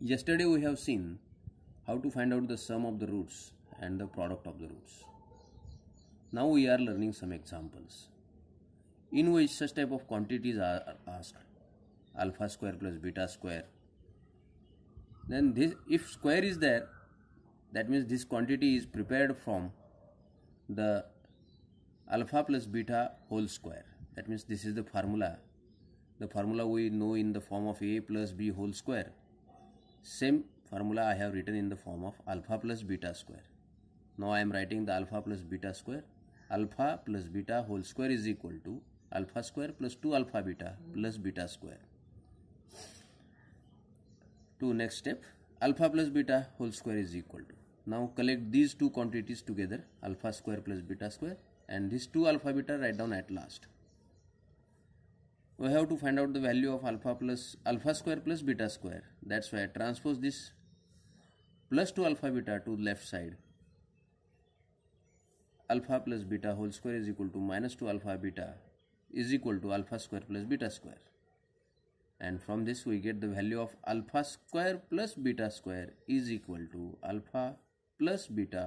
yesterday we have seen how to find out the sum of the roots and the product of the roots now we are learning some examples in which such type of quantities are asked alpha square plus beta square then this if square is there that means this quantity is prepared from the alpha plus beta whole square that means this is the formula the formula we know in the form of a plus b whole square same formula I have written in the form of alpha plus beta square. Now I am writing the alpha plus beta square. Alpha plus beta whole square is equal to alpha square plus 2 alpha beta plus beta square. To next step, alpha plus beta whole square is equal to. Now collect these two quantities together, alpha square plus beta square and these two alpha beta write down at last we have to find out the value of alpha plus alpha square plus beta square that's why I transpose this plus 2 alpha beta to left side alpha plus beta whole square is equal to minus 2 alpha beta is equal to alpha square plus beta square and from this we get the value of alpha square plus beta square is equal to alpha plus beta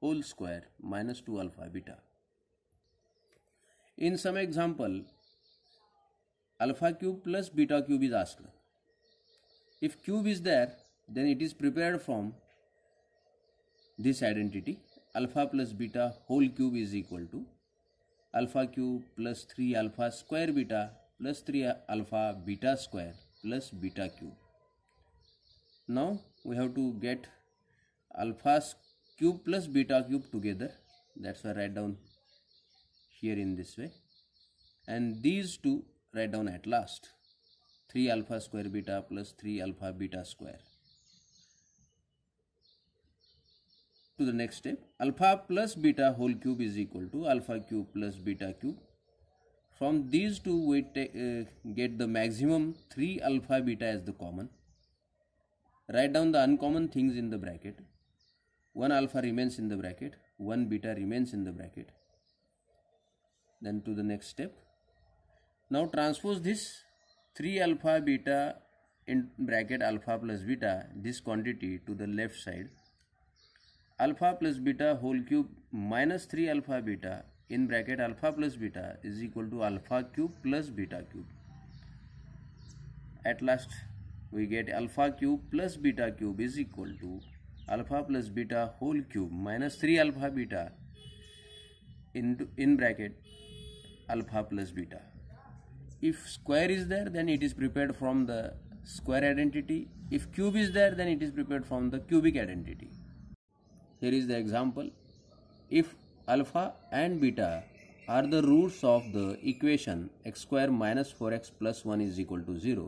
whole square minus 2 alpha beta in some example alpha cube plus beta cube is asked. If cube is there, then it is prepared from this identity alpha plus beta whole cube is equal to alpha cube plus 3 alpha square beta plus 3 alpha beta square plus beta cube. Now we have to get alpha cube plus beta cube together that's why I write down here in this way and these two write down at last 3 alpha square beta plus 3 alpha beta square. To the next step, alpha plus beta whole cube is equal to alpha cube plus beta cube. From these two we uh, get the maximum 3 alpha beta as the common. Write down the uncommon things in the bracket. 1 alpha remains in the bracket, 1 beta remains in the bracket. Then to the next step, now transpose this 3 alpha beta in bracket alpha plus beta this quantity to the left side alpha plus beta whole cube minus 3 alpha beta in bracket alpha plus beta is equal to alpha cube plus beta cube at last we get alpha cube plus beta cube is equal to alpha plus beta whole cube minus 3 alpha beta into in bracket alpha plus beta if square is there then it is prepared from the square identity if cube is there then it is prepared from the cubic identity here is the example if alpha and beta are the roots of the equation x square minus 4x plus 1 is equal to 0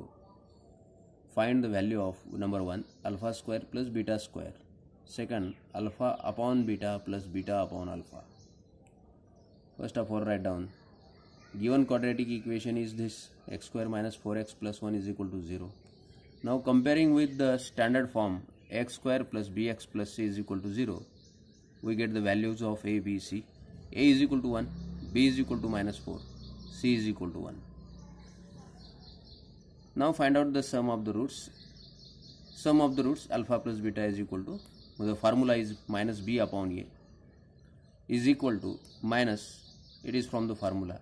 find the value of number 1 alpha square plus beta square second alpha upon beta plus beta upon alpha first of all write down Given quadratic equation is this x square minus 4x plus 1 is equal to 0. Now comparing with the standard form x square plus bx plus c is equal to 0, we get the values of a, b, c. a is equal to 1, b is equal to minus 4, c is equal to 1. Now find out the sum of the roots. Sum of the roots alpha plus beta is equal to, the formula is minus b upon a is equal to minus, it is from the formula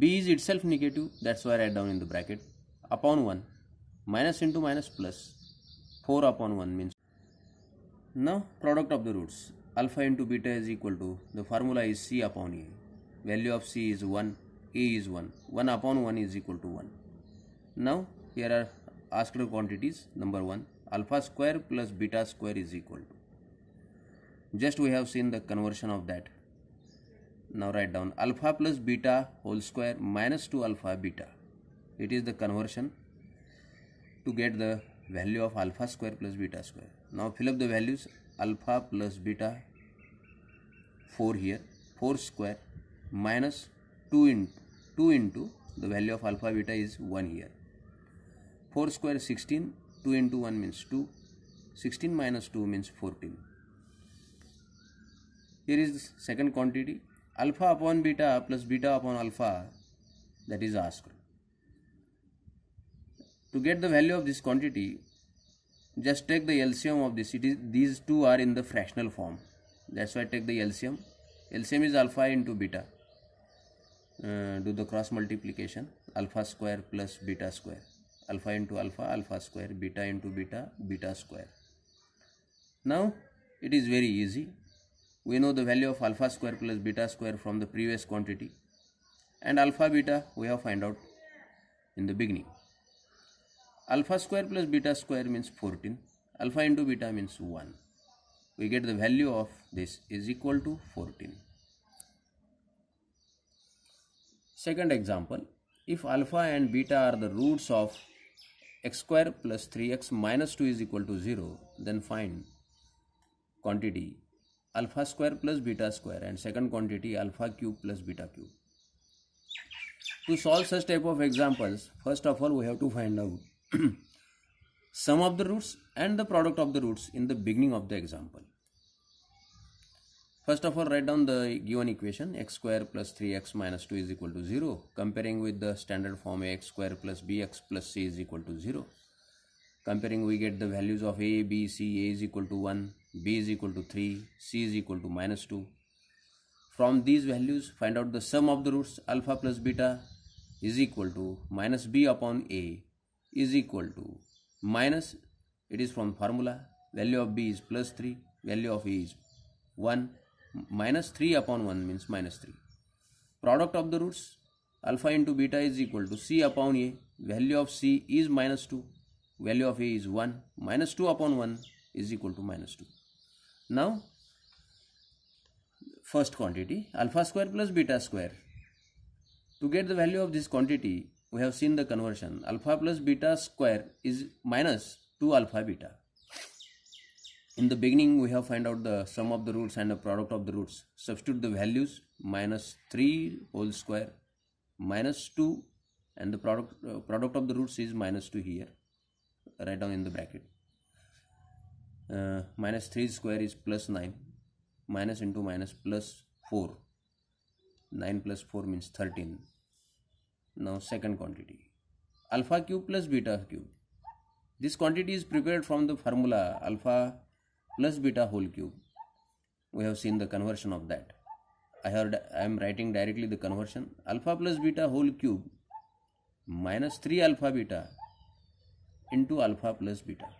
b is itself negative that's why I write down in the bracket upon 1 minus into minus plus 4 upon 1 means now product of the roots alpha into beta is equal to the formula is c upon a value of c is 1 a is 1 1 upon 1 is equal to 1 now here are asked quantities number 1 alpha square plus beta square is equal to just we have seen the conversion of that now write down alpha plus beta whole square minus 2 alpha beta it is the conversion to get the value of alpha square plus beta square now fill up the values alpha plus beta 4 here 4 square minus 2 into 2 into the value of alpha beta is 1 here 4 square 16 2 into 1 means 2 16 minus 2 means 14 here is the second quantity alpha upon beta plus beta upon alpha that is asked. To get the value of this quantity, just take the LCM of this. It is, these two are in the fractional form. That's why I take the LCM. LCM is alpha into beta. Uh, do the cross multiplication. Alpha square plus beta square. Alpha into alpha, alpha square. Beta into beta, beta square. Now, it is very easy we know the value of alpha square plus beta square from the previous quantity and alpha beta we have find out in the beginning. Alpha square plus beta square means 14, alpha into beta means 1. We get the value of this is equal to 14. Second example, if alpha and beta are the roots of x square plus 3x minus 2 is equal to 0, then find quantity alpha square plus beta square and second quantity alpha cube plus beta cube. To solve such type of examples, first of all we have to find out sum of the roots and the product of the roots in the beginning of the example. First of all write down the given equation x square plus 3x minus 2 is equal to 0 comparing with the standard form ax square plus bx plus c is equal to 0. Comparing we get the values of a, b, c, a is equal to 1, b is equal to 3, c is equal to minus 2. From these values, find out the sum of the roots alpha plus beta is equal to minus b upon a is equal to minus, it is from formula, value of b is plus 3, value of a is 1, minus 3 upon 1 means minus 3. Product of the roots alpha into beta is equal to c upon a, value of c is minus 2, value of a is 1, minus 2 upon 1 is equal to minus 2. Now, first quantity alpha square plus beta square. To get the value of this quantity, we have seen the conversion. Alpha plus beta square is minus 2 alpha beta. In the beginning, we have find out the sum of the roots and the product of the roots. Substitute the values minus 3 whole square minus 2 and the product, uh, product of the roots is minus 2 here. Write down in the bracket uh, minus 3 square is plus 9 minus into minus plus 4 9 plus 4 means 13 now second quantity alpha cube plus beta cube this quantity is prepared from the formula alpha plus beta whole cube we have seen the conversion of that I heard I am writing directly the conversion alpha plus beta whole cube minus 3 alpha beta into alpha plus beta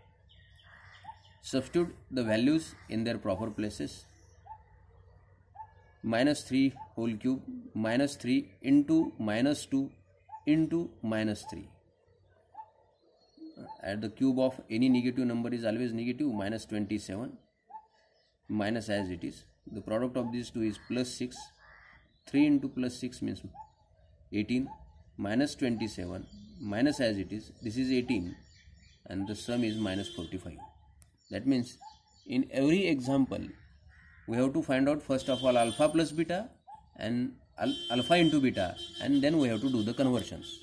substitute the values in their proper places minus 3 whole cube minus 3 into minus 2 into minus 3 uh, at the cube of any negative number is always negative minus 27 minus as it is the product of these two is plus 6 3 into plus 6 means 18 minus 27 minus as it is this is 18 and the sum is minus 45 that means in every example we have to find out first of all alpha plus beta and alpha into beta and then we have to do the conversions